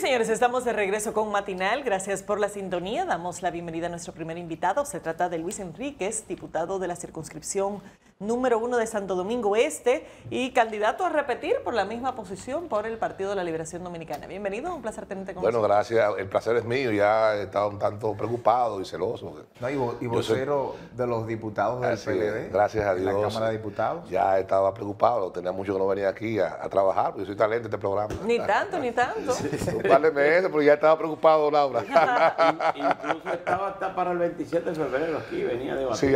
señores, estamos de regreso con Matinal. Gracias por la sintonía. Damos la bienvenida a nuestro primer invitado. Se trata de Luis Enríquez, diputado de la circunscripción número uno de Santo Domingo Este y candidato a repetir por la misma posición por el Partido de la Liberación Dominicana. Bienvenido, un placer tenerte con bueno, Bueno, gracias. El placer es mío. Ya he estado un tanto preocupado y celoso. No, y, vocero de los diputados del PLD. Gracias a Dios. la Cámara de Diputados. Ya estaba preocupado. Tenía mucho que no venía aquí a, trabajar, porque soy talento de este programa. Ni tanto, ni tanto eso, porque ya estaba preocupado Laura. Incluso estaba hasta para el 27 de febrero aquí, venía de sí,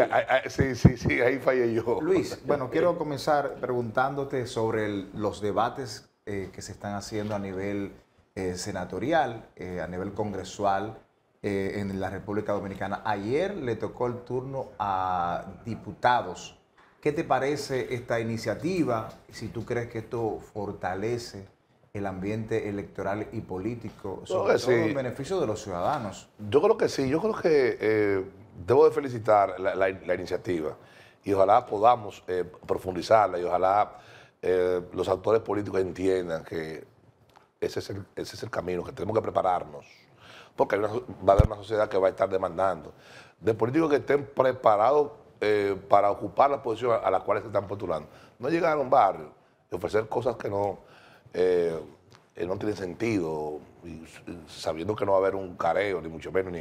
sí, sí, sí, ahí fallé yo. Luis, bueno, quiero comenzar preguntándote sobre los debates eh, que se están haciendo a nivel eh, senatorial, eh, a nivel congresual. en la República Dominicana. Ayer le tocó el turno a diputados ¿Qué te parece esta iniciativa? Si tú crees que esto fortalece el ambiente electoral y político, sobre todo en beneficio de los ciudadanos. Yo creo que sí, yo creo que eh, debo de felicitar la, iniciativa y ojalá podamos eh, profundizarla y ojalá eh, los actores políticos entiendan que ese es, el, camino, que tenemos que prepararnos, porque va a haber una sociedad que va a estar demandando de políticos que estén preparados para ocupar la posición a, a la cual se están postulando. No llegar a un barrio y ofrecer cosas que no eh, no tiene sentido, sabiendo que no va a haber un careo, ni mucho menos, ni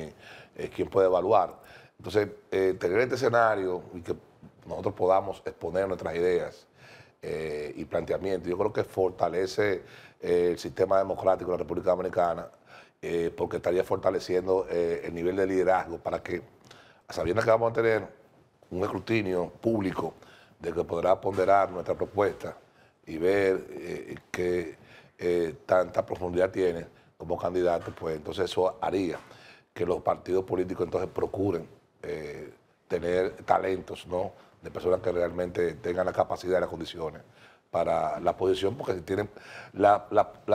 eh, quién puede evaluar. Entonces, eh, tener este escenario y que nosotros podamos exponer nuestras ideas y planteamientos, yo creo que fortalece el sistema democrático de la República Dominicana, porque estaría fortaleciendo el nivel de liderazgo para que, sabiendo que vamos a tener un escrutinio público de que podrá ponderar nuestra propuesta, y ver eh, qué eh, tanta profundidad tiene como candidato, pues entonces eso haría que los partidos políticos entonces procuren eh, tener talentos, ¿no? De personas que realmente tengan la capacidad y las condiciones para la posición, porque si tienen la,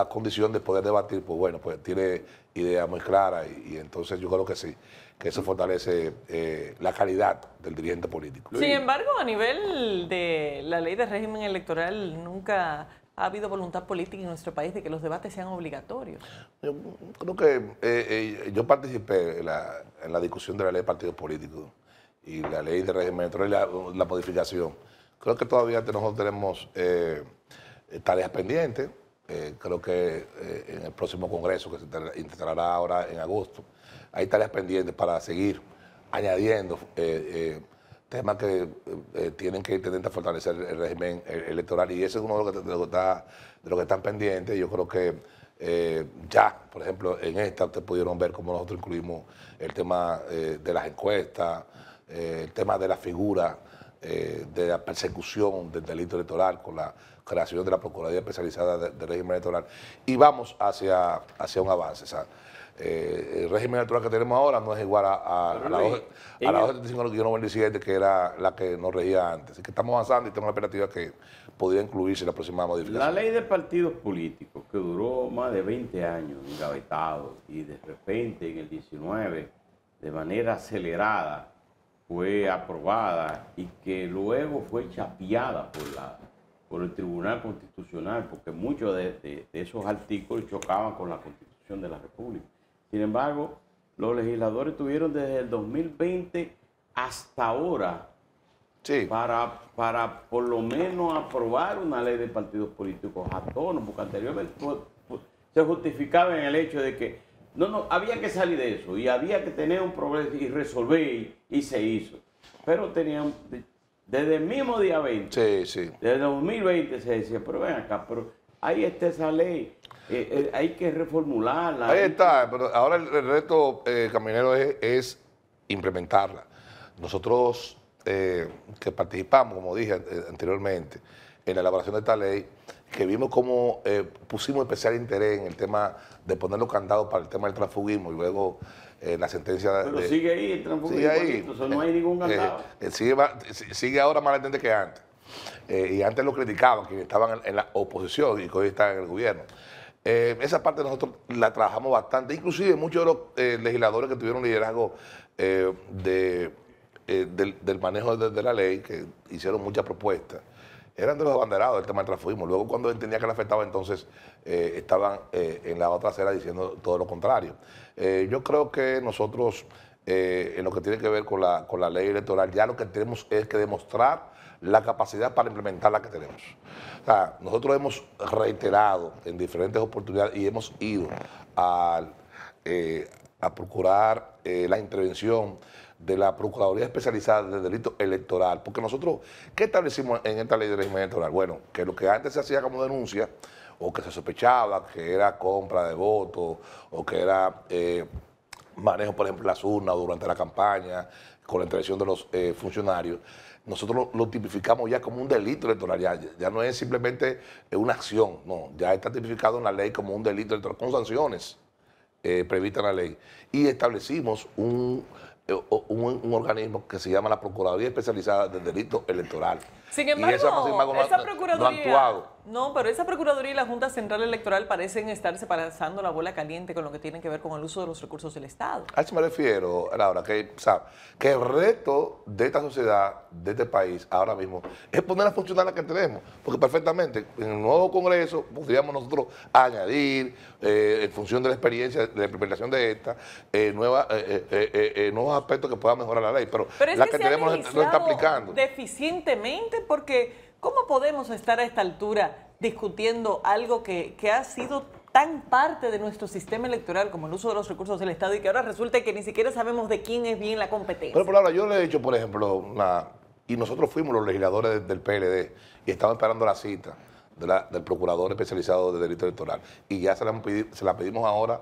condición de poder debatir, pues bueno, pues tiene ideas muy claras y entonces yo creo que sí eso fortalece eh, la calidad del dirigente político. Sin embargo, a nivel de la ley de régimen electoral, nunca ha habido voluntad política en nuestro país de que los debates sean obligatorios. Yo creo que eh, eh, participé en la, discusión de la ley de partidos políticos y la ley de régimen electoral y la, la modificación. Creo que todavía nosotros tenemos tareas pendientes. creo que en el próximo Congreso, que se instalará ahora en agosto, hay tareas pendientes para seguir añadiendo eh, eh, temas que eh, tienen que intentar fortalecer el régimen e-, electoral y ese es uno de los que, lo que, de lo que están pendientes. Yo creo que ya, por ejemplo, en esta ustedes pudieron ver cómo nosotros incluimos el tema de las encuestas, el tema de la figura de la persecución del delito electoral con la creación de la Procuraduría Especializada del Régimen Electoral y vamos hacia, hacia un avance. ¿sabes? Eh, el régimen electoral que tenemos ahora no es igual a, la, 2.75 a que era la que nos regía antes. Así que estamos avanzando y tenemos la operativa que podría incluirse la próxima modificación. La ley de partidos políticos, que duró más de 20 años engavetado y de repente en el 19, de manera acelerada, fue aprobada y que luego fue chapeada por la por el Tribunal Constitucional, porque muchos de esos artículos chocaban con la Constitución de la República. Sin embargo, los legisladores tuvieron desde el 2020 hasta ahora para, para por lo menos aprobar una ley de partidos políticos autónomos, porque anteriormente se justificaba en el hecho de que no, no, había que salir de eso y había que tener un problema y resolver y, se hizo. Pero tenían, desde el mismo día 20, desde el 2020 se decía, pero ven acá, pero ahí está esa ley. Eh, eh, hay que reformularla. Ahí está, pero ahora el, reto, eh, Caminero, es, implementarla. Nosotros que participamos, como dije anteriormente, en la elaboración de esta ley, que vimos cómo pusimos especial interés en el tema de poner los candados para el tema del transfugismo y luego la sentencia Pero sigue ahí el transfugismo, no hay ningún candado. sigue, sigue ahora más latente que antes. Eh, y antes lo criticaban, que estaban en, la oposición y que hoy están en el gobierno. Eh, esa parte nosotros la trabajamos bastante, inclusive muchos de los eh, legisladores que tuvieron liderazgo de, del, manejo de, la ley, que hicieron muchas propuestas, eran de los abanderados del tema del transfugismo. Luego cuando entendía que la afectaba, entonces estaban en la otra acera diciendo todo lo contrario. yo creo que nosotros, en lo que tiene que ver con la, con la ley electoral, ya lo que tenemos es que demostrar la capacidad para implementar la que tenemos. nosotros hemos reiterado en diferentes oportunidades y hemos ido eh, a, procurar eh, la intervención de la Procuraduría Especializada de Delito Electoral, porque nosotros, ¿qué establecimos en esta ley de régimen electoral? Bueno, que lo que antes se hacía como denuncia, o que se sospechaba que era compra de votos, o que era eh, manejo, por ejemplo, las urnas durante la campaña, con la intervención de los funcionarios, nosotros lo, tipificamos ya como un delito electoral, ya, no es simplemente eh, una acción, no, ya está tipificado en la ley como un delito electoral, con sanciones eh, previstas en la ley. Y establecimos eh, un, organismo que se llama la Procuraduría Especializada de Delito Electoral. Sin embargo, esa, Procuraduría, no, pero esa Procuraduría y la Junta Central Electoral parecen estar separando la bola caliente con lo que tiene que ver con el uso de los recursos del Estado. A eso me refiero, Laura, que, que el reto de esta sociedad, de este país, ahora mismo, es poner a funcionar la que tenemos. Porque perfectamente, en el nuevo Congreso podríamos nosotros añadir, eh, en función de la experiencia, de la implementación de esta, eh, nueva, eh, eh, nuevos aspectos que puedan mejorar la ley. Pero, la que, que tenemos no está aplicando. Deficientemente porque ¿cómo podemos estar a esta altura discutiendo algo que, ha sido tan parte de nuestro sistema electoral como el uso de los recursos del Estado y que ahora resulta que ni siquiera sabemos de quién es bien la competencia? Pero por ahora yo le he dicho, por ejemplo, y nosotros fuimos los legisladores del PLD y estábamos esperando la cita. del procurador especializado de delito electoral. Y ya se la, se la pedimos ahora,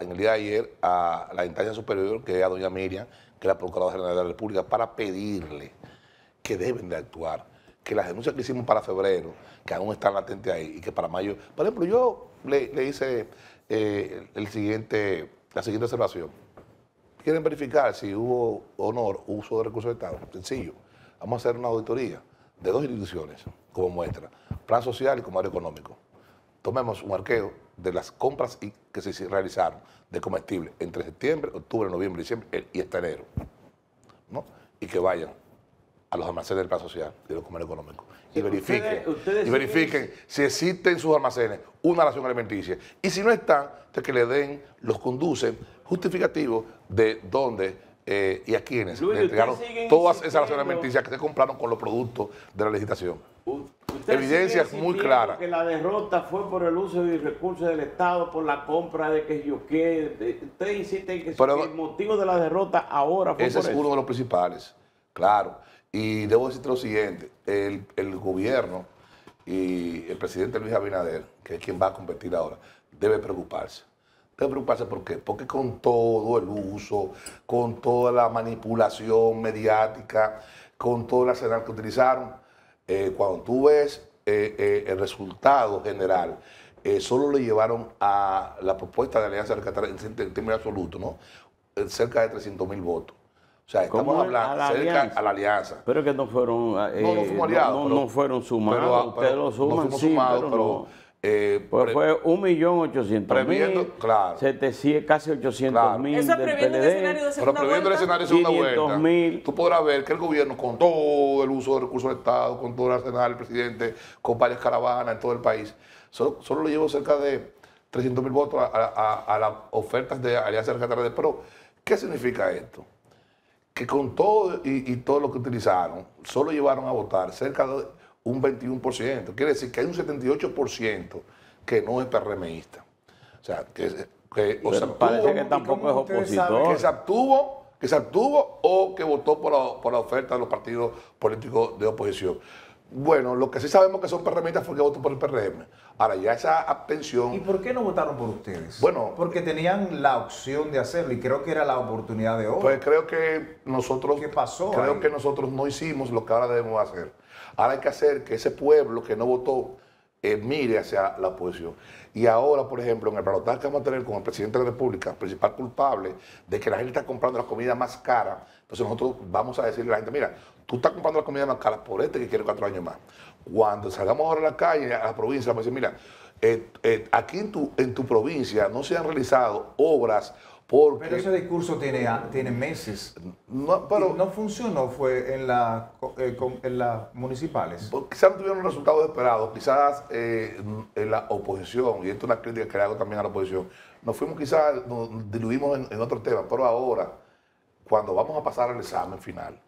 en el día de ayer, a la instancia superior, que es a doña Miriam, que es la Procuradora General de la República, para pedirle que deben de actuar, que las denuncias que hicimos para febrero, que aún están latentes ahí y que para mayo. Por ejemplo, yo le, hice eh, el siguiente, la siguiente observación. Quieren verificar si hubo honor uso de recursos de Estado. Sencillo. Vamos a hacer una auditoría de dos instituciones como muestra, plan social y como económico. Tomemos un arqueo de las compras que se realizaron de comestibles entre septiembre, octubre, noviembre, diciembre y hasta enero. ¿no? Y que vayan los almacenes del Plan Social y los Comercio Económico. Y verifiquen, y verifiquen si existen sus almacenes una ración alimenticia. Y si no están, que le den, los conducen, justificativos de dónde eh, y a quiénes entregaron todas esas raciones alimenticias que se compraron con los productos de la legislación. evidencia muy clara Que la derrota fue por el uso de recursos del Estado, por la compra de que yo qué. Ustedes insisten que, el motivo de la derrota ahora fue ese es uno de los principales, claro. Y debo decirte lo siguiente, el, gobierno y el presidente Luis Abinader, que es quien va a competir ahora, debe preocuparse. Debe preocuparse por qué. Porque con todo el uso, con toda la manipulación mediática, con todo el arsenal que utilizaron, eh, cuando tú ves eh, eh, el resultado general, solo le llevaron a la propuesta de Alianza Catar en términos absolutos, ¿no? cerca de 300 mil votos. O sea, estamos hablando cerca a la alianza. Pero que no fueron. Eh, no, No, fueron sumados. Pero, ah, lo suman. No sí, sumados, pero. eh, pues fue 1.800.000, claro. casi 800.000 mil Eso previendo el escenario de segunda Pero previendo el escenario de segunda vuelta, tú podrás ver que el gobierno con todo el uso de recursos del Estado, con todo el arsenal del presidente, con varias caravanas en todo el país, solo, solo le llevó cerca de 300.000 votos a, las ofertas de Alianza la de pero, ¿Qué significa esto? que con todo y, todo lo que utilizaron, solo llevaron a votar cerca de un 21%. Quiere decir que hay un 78% que no es PRMista. O sea, que, que se que es Que se abstuvo, o que votó por por la oferta de los partidos políticos de oposición. Bueno, lo que sí sabemos que son fue porque votó por el PRM. Ahora, ya esa abstención. ¿Y por qué no votaron por ustedes? Bueno. Porque tenían la opción de hacerlo y creo que era la oportunidad de hoy. Pues creo que nosotros. ¿Qué pasó? Creo que nosotros no hicimos lo que ahora debemos hacer. Ahora hay que hacer que ese pueblo que no votó eh, mire hacia la oposición. Y ahora, por ejemplo, en el balotaje que vamos a tener con el presidente de la República, principal culpable de que la gente está comprando la comida más cara, entonces nosotros vamos a decirle a la gente, mira, tú estás comprando la comida más cara por este que quiere cuatro años más. Cuando salgamos ahora a la calle, a la provincia, vamos a decir, mira, eh, eh, aquí en en tu provincia no se han realizado obras pero ese discurso tiene, tiene meses. No, no funcionó, fue en, la, eh, en las municipales. Pues quizás no tuvieron los resultados esperados, quizás eh, en la oposición, y esto es una crítica que le hago también a la oposición, nos fuimos quizás, nos diluimos en, otro tema, pero ahora, cuando vamos a pasar al examen final,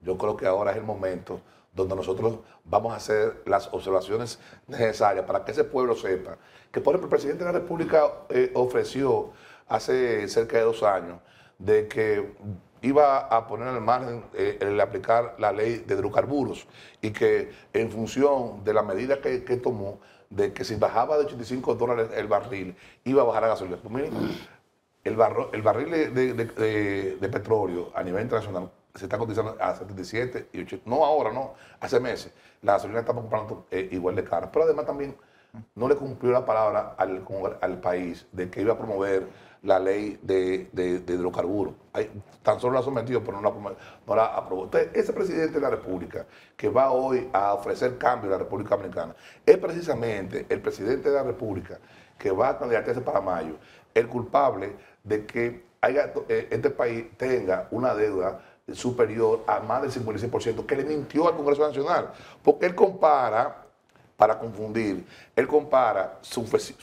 yo creo que ahora es el momento donde nosotros vamos a hacer las observaciones necesarias para que ese pueblo sepa que, por ejemplo, el presidente de la República eh, ofreció hace cerca de dos años de que iba a poner al margen eh, el aplicar la ley de hidrocarburos y que en función de la medida que, tomó, de que si bajaba de 85 dólares el barril, iba a bajar la gasolina. Pues el, barro, el barril de, petróleo a nivel internacional se está cotizando a 77 y 80, no ahora, no, hace meses. La gasolina está comprando eh, igual de cara, pero además también no le cumplió la palabra al, al país de que iba a promover la ley de, de, hidrocarburos. tan solo la sometido, pero no la, no aprobado ese presidente de la República que va hoy a ofrecer cambio a la República Dominicana es precisamente el presidente de la República que va a candidatarse para mayo, el culpable de que haya, eh, este país tenga una deuda superior a más del 56% que le mintió al Congreso Nacional, porque él compara, para confundir, él compara su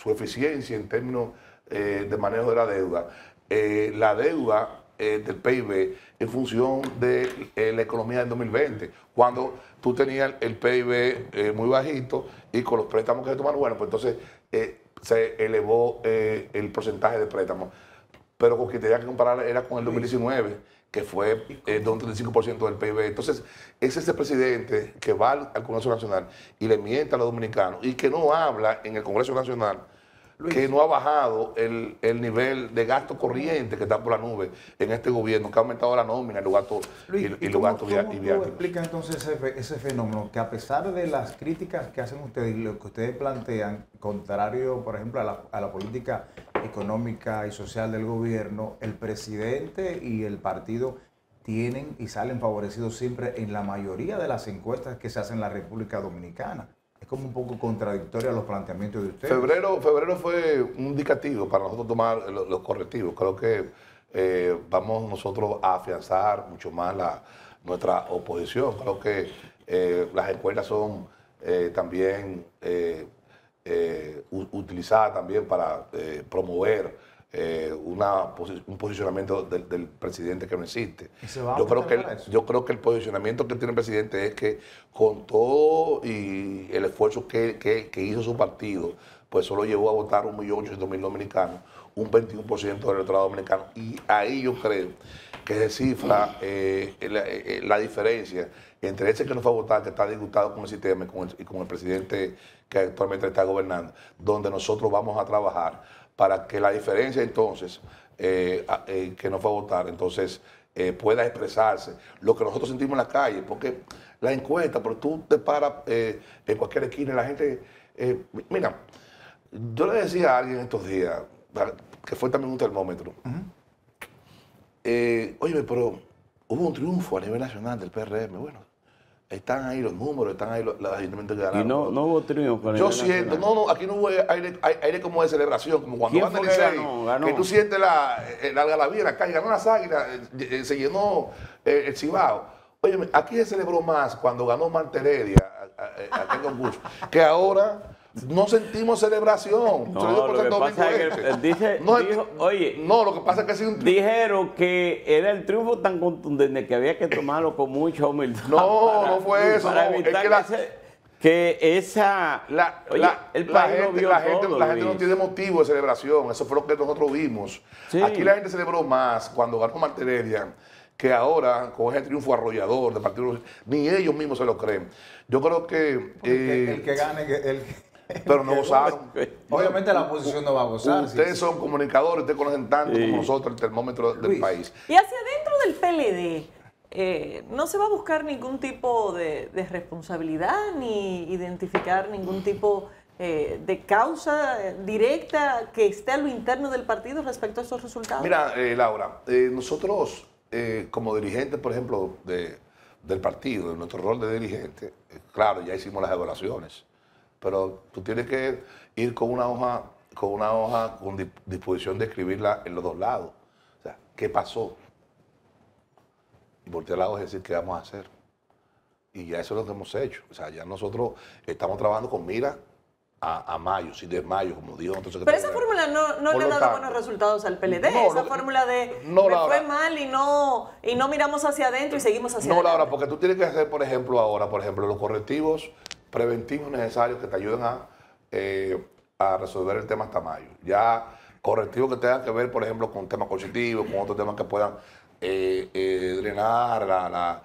eficiencia en términos eh, de manejo de la deuda, eh, la deuda eh, del PIB en función de la economía del 2020, cuando tú tenías el PIB muy bajito y con los préstamos que se tomaron, bueno, pues entonces se elevó el porcentaje de préstamos. Pero con que tenía que comparar era con el 2019 que fue el de un del PIB. Entonces, es ese presidente que va al, Congreso Nacional y le miente a los dominicanos y que no habla en el Congreso Nacional que no ha bajado el, nivel de gasto corriente que está por la nube en este gobierno, que ha aumentado la nómina y los gastos y, y, ¿cómo, explica entonces ese, fenómeno que a pesar de las críticas que hacen ustedes y lo que ustedes plantean, contrario, por ejemplo, a la, a la política económica y social del gobierno, el presidente y el partido tienen y salen favorecidos siempre en la mayoría de las encuestas que se hacen en la República Dominicana como un poco contradictoria a los planteamientos de ustedes. Febrero, febrero fue un indicativo para nosotros tomar los, correctivos. Creo que eh, vamos nosotros a afianzar mucho más la, nuestra oposición. Creo que eh, las escuelas son eh, también utilizadas también para promover eh, un posicionamiento del, presidente que no existe. Yo creo que, el, yo creo que el posicionamiento que tiene el presidente es que con todo y el esfuerzo que, hizo su partido, pues solo llevó a votar 1.800.000 dominicanos, un 21% del electorado dominicano. Y ahí yo creo que se cifra eh, eh, la, diferencia entre ese que no fue a votar, que está disgustado con el sistema y con el presidente que actualmente está gobernando, donde nosotros vamos a trabajar para que la diferencia entonces eh, eh, que nos va a votar entonces eh, pueda expresarse lo que nosotros sentimos en la calle, porque la encuesta, pero tú te paras en cualquier esquina la gente, mira, yo le decía a alguien estos días, que fue también un termómetro, oye, pero hubo un triunfo a nivel nacional del PRM, bueno, están ahí los números, están ahí los, ayuntamientos que ganaron. Y no, no hubo triunfo. Yo siento, no, no, aquí no hubo aire, aire como de celebración, como cuando van a que, que tú sientes la, eh, la, la, la vida, la calle, ganó las águilas, eh, eh, se llenó el, el Cibao. Oye, aquí se celebró más cuando ganó Marta Heredia, que ahora no sentimos celebración. No, lo, que pasa que Dijeron que era el triunfo tan contundente que había que tomarlo con mucho humildad. No, no fue eso. que, esa... La, la, el la gente, vio la, no tiene motivo de celebración. Eso fue lo que nosotros vimos. Aquí la gente celebró más cuando ganó Martelerian que ahora, con ese triunfo arrollador de partido, ni ellos mismos se lo creen. Yo creo que... el, que eh, gane... El que pero no gozaron. Obviamente la oposición no va a gozar. Ustedes son comunicadores, ustedes conocen tanto como nosotros el termómetro del país. Y hacia adentro del PLD, eh, no se va a buscar ningún tipo de, responsabilidad ni identificar ningún tipo eh, de causa eh, directa que esté a lo interno del partido respecto a esos resultados. Mira, Laura, nosotros como dirigentes, por ejemplo, del partido, de nuestro rol de dirigente, claro, ya hicimos las evaluaciones pero tú tienes que ir con una hoja con una hoja con disposición de escribirla en los dos lados. O sea, ¿qué pasó? Y voltear la hoja y decir, ¿qué vamos a hacer? Y ya eso es lo que hemos hecho. O sea, ya nosotros estamos trabajando con mira a, mayo, si de mayo, como Dios. Pero esa fórmula no, le ha dado buenos resultados al PLD. esa fórmula de no, fue mal y no, y no miramos hacia adentro y seguimos haciendo no, No, Laura, porque tú tienes que hacer, por ejemplo, ahora, por ejemplo, los correctivos preventivos necesarios que te ayuden eh, a, resolver el tema hasta mayo. Ya correctivos que tengan que ver, por ejemplo, con temas cognitivos, con otros temas que puedan eh, eh, drenar la,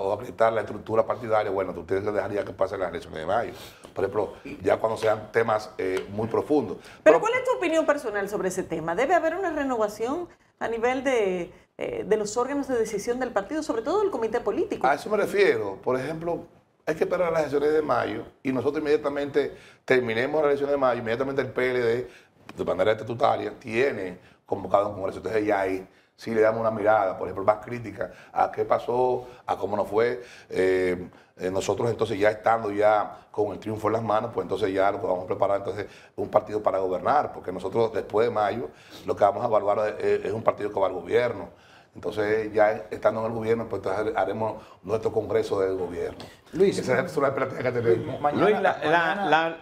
o afectar la estructura partidaria, bueno, tú tienes que dejar que pasen las elecciones de mayo. Por ejemplo, ya cuando sean temas muy profundos. Pero, ¿cuál es tu opinión personal sobre ese tema? ¿Debe haber una renovación a nivel de, de los órganos de decisión del partido, sobre todo el comité político? A eso me refiero. Por ejemplo, hay que esperar las elecciones de mayo y nosotros inmediatamente terminemos las elecciones de mayo, inmediatamente el PLD, de manera estatutaria, tiene convocado un congreso. Entonces ya ahí si le damos una mirada, por ejemplo, más crítica a qué pasó, a cómo nos fue. Eh, eh, nosotros entonces ya estando ya con el triunfo en las manos, pues entonces ya lo que vamos a preparar entonces un partido para gobernar, porque nosotros después de mayo lo que vamos a evaluar es un partido que va al gobierno entonces, ya estando en el gobierno, pues entonces haremos nuestro congreso del gobierno. Luis, tenemos.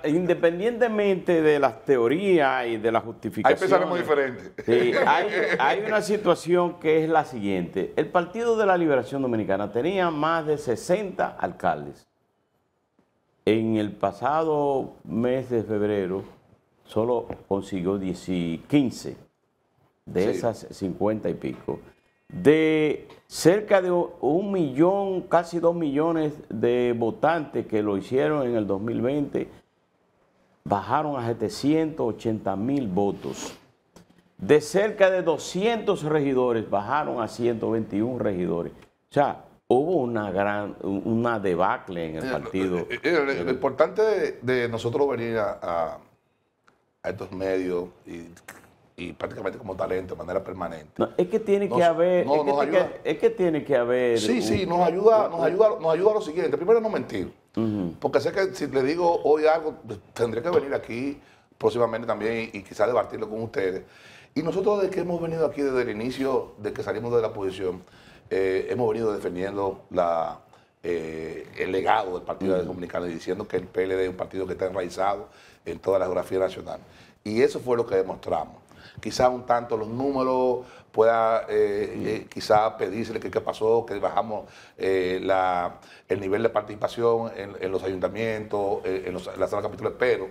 independientemente de las teorías y de las justificaciones. Ahí pensaremos diferente. Sí, hay, una situación que es la siguiente. El Partido de la Liberación Dominicana tenía más de 60 alcaldes. En el pasado mes de febrero solo consiguió 15 de esas 50 y pico de cerca de un millón, casi dos millones de votantes que lo hicieron en el 2020, bajaron a 780 mil votos. De cerca de 200 regidores, bajaron a 121 regidores. O sea, hubo una gran, una debacle en el eh, partido. Eh, eh, lo, importante de, nosotros venir a estos medios y y prácticamente como talento de manera permanente. es que tiene que haber. es, que tiene que haber. Sí, sí, nos ayuda, nos ayuda, nos ayuda a lo siguiente. Primero, no mentir. Porque sé que si le digo hoy algo, tendría que venir aquí próximamente también y, quizás debatirlo con ustedes. Y nosotros, desde que hemos venido aquí, desde el inicio, de que salimos de la posición, eh, hemos venido defendiendo eh, el legado del Partido de Dominicano y diciendo que el PLD es un partido que está enraizado en toda la geografía nacional. Y eso fue lo que demostramos quizá un tanto los números, pueda eh, eh, quizá pedirle que qué pasó, que bajamos eh, el nivel de participación en, los ayuntamientos, eh, en, los, en la sala pero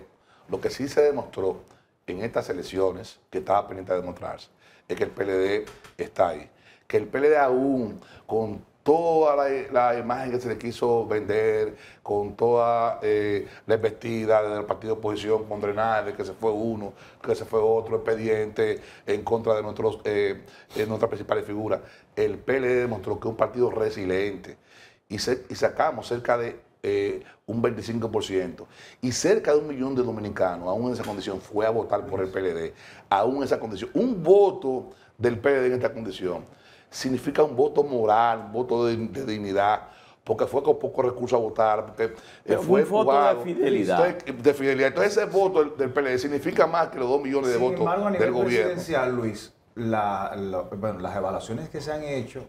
lo que sí se demostró en estas elecciones, que estaba pendiente de demostrarse, es que el PLD está ahí. Que el PLD aún con toda la, imagen que se le quiso vender, con toda eh, la vestida del partido de oposición con Drenaje, que se fue uno, que se fue otro expediente en contra de nuestros, eh, eh, nuestras principales figuras. El PLD demostró que es un partido resiliente y, sacamos cerca de un 25%. Y cerca de un millón de dominicanos, aún en esa condición, fue a votar por el PLD, aún en esa condición. Un voto del PLD en esta condición significa un voto moral, un voto de, dignidad, porque fue con pocos recursos a votar, porque eh, fue un voto de fidelidad. Entonces, de fidelidad. ese voto del, significa más que los dos millones de votos a nivel del gobierno. Luis, las evaluaciones que se han hecho,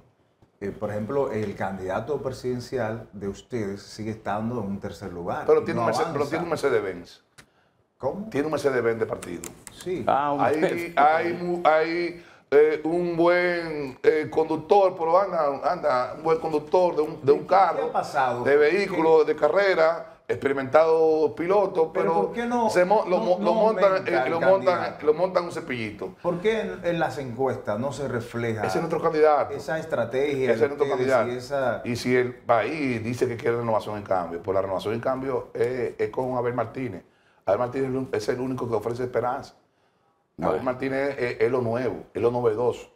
eh, por ejemplo, el candidato presidencial de ustedes sigue estando en un tercer lugar. Pero tiene, un pero un mercedes ¿Cómo? Tiene un Mercedes-Benz de partido. Sí. Ah, hay, hay, hay eh, un buen eh, conductor, pero anda, anda, un buen conductor de un, carro, de vehículo, de carrera, experimentado piloto, pero, se lo, montan, un cepillito. ¿Por qué en, las encuestas no se refleja Ese es candidato. esa estrategia? Ese nuestro candidato. Y, si el país dice que quiere renovación en cambio, pues la renovación en cambio es con Abel Martínez. Abel Martínez es el único que ofrece esperanza. Abel Martínez es, lo nuevo, es lo novedoso.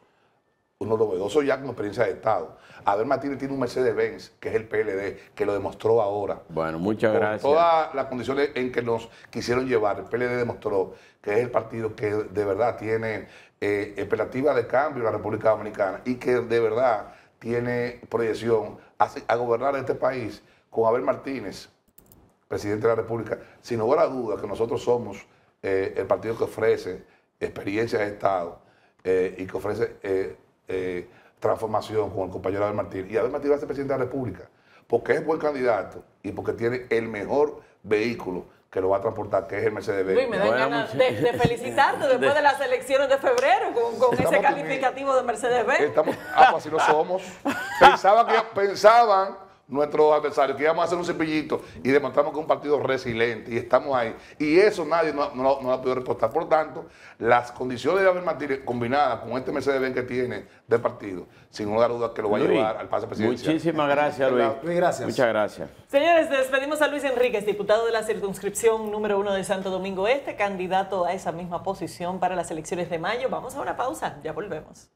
Uno novedoso ya con experiencia de Estado. Abel Martínez tiene un Mercedes-Benz, que es el PLD, que lo demostró ahora. Bueno, muchas gracias. Todas las condiciones en que nos quisieron llevar, el PLD demostró que es el partido que de verdad tiene eh, expectativa de cambio en la República Dominicana y que de verdad tiene proyección a, gobernar este país con Abel Martínez, presidente de la República. Sin lugar a dudas que nosotros somos eh, el partido que ofrece experiencia de Estado eh, y que ofrece eh, eh, transformación con el compañero Abel Martín. Y Abel Martín va a ser presidente de la República porque es buen candidato y porque tiene el mejor vehículo que lo va a transportar, que es el Mercedes-Benz. Uy, me da ganas de, felicitarte después de las elecciones de febrero con, ese calificativo de Mercedes-Benz. Estamos, ah, pues así lo somos. Pensaban que, pensaban nuestros adversarios, que íbamos a hacer un cepillito y demostramos que es un partido resiliente y estamos ahí. Y eso nadie nos no, ha podido reportar. Por tanto, las condiciones de haber Martínez combinadas con este Mercedes Benz que tiene de partido, sin lugar a dudas que lo va a llevar al pase presidencial. Muchísimas gracias, Luis. gracias. Muchas gracias. Señores, despedimos a Luis Enríquez, diputado de la circunscripción número uno de Santo Domingo Este, candidato a esa misma posición para las elecciones de mayo. Vamos a una pausa, ya volvemos.